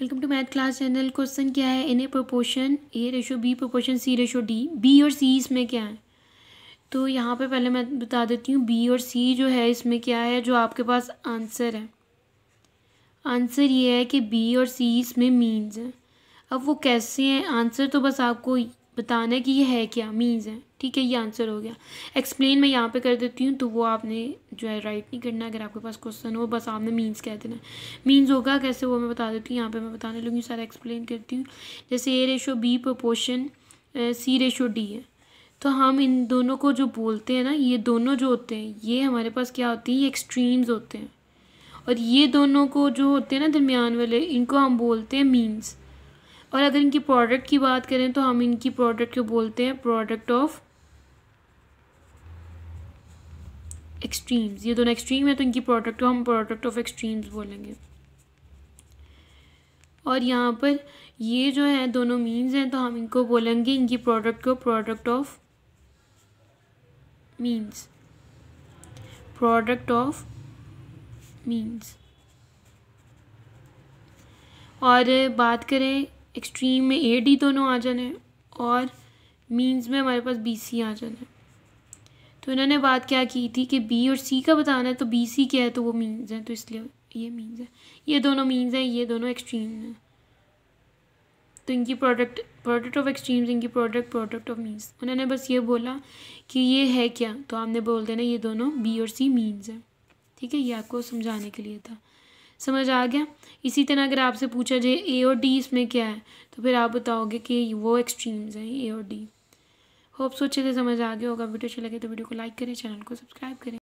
welcome to math class channel question क्या है in a proportion A ratio B proportion C ratio D B और C इसमें क्या है तो यहाँ पे पहले मैं बता देती हूँ बी और सी जो है इसमें क्या है जो आपके पास आंसर है आंसर ये है कि बी और सी इसमें मीन्स है अब वो कैसे हैं आंसर तो बस आपको बताना है कि ये है क्या मीन्स है ठीक है ये आंसर हो गया एक्सप्लेन मैं यहाँ पे कर देती हूँ तो वो आपने जो है राइट नहीं करना अगर आपके पास क्वेश्चन हो बस आपने मीन्स कह देना मीन्स होगा कैसे वो मैं बता देती हूँ यहाँ पे मैं बताने लूँगी सारा एक्सप्लेन करती हूँ जैसे A ratio B proportion C ratio D है तो हम इन दोनों को जो बोलते हैं ना ये दोनों जो होते हैं ये हमारे पास क्या होती है ये एक्सट्रीम्स होते हैं और ये दोनों को जो होते हैं ना दरमियान वाले इनको हम बोलते हैं मीन्स और अगर इनकी प्रोडक्ट की बात करें तो हम इनकी प्रोडक्ट को बोलते हैं प्रोडक्ट ऑफ एक्सट्रीम्स ये दोनों एक्सट्रीम है तो इनकी प्रोडक्ट को हम प्रोडक्ट ऑफ एक्सट्रीम्स बोलेंगे और यहाँ पर ये जो है दोनों मीन्स हैं तो हम इनको बोलेंगे इनकी प्रोडक्ट को product of means product of means और बात करें एक्सट्रीम में ए डी दोनों आ जाने और मीन्स में हमारे पास बी सी आ जाने तो इन्होंने बात क्या की थी कि बी और सी का बताना है तो बी सी क्या है तो वो मीन्स हैं तो इसलिए ये मीन्स है ये दोनों मीन्स हैं ये दोनों एक्सट्रीम हैं तो इनकी प्रोडक्ट प्रोडक्ट ऑफ एक्सट्रीम्स इनकी प्रोडक्ट प्रोडक्ट ऑफ मीन्स उन्होंने बस ये बोला कि ये है क्या तो आपने बोल देना ये दोनों बी और सी मीन्स हैं ठीक है ये आपको समझाने के लिए था समझ आ गया इसी तरह अगर आपसे पूछा जाए ए और डी इसमें क्या है तो फिर आप बताओगे कि वो एक्सट्रीम्स हैं ए और डी होप सोचे से समझ आ गया होगा वीडियो अच्छा लगे तो वीडियो को लाइक करें चैनल को सब्सक्राइब करें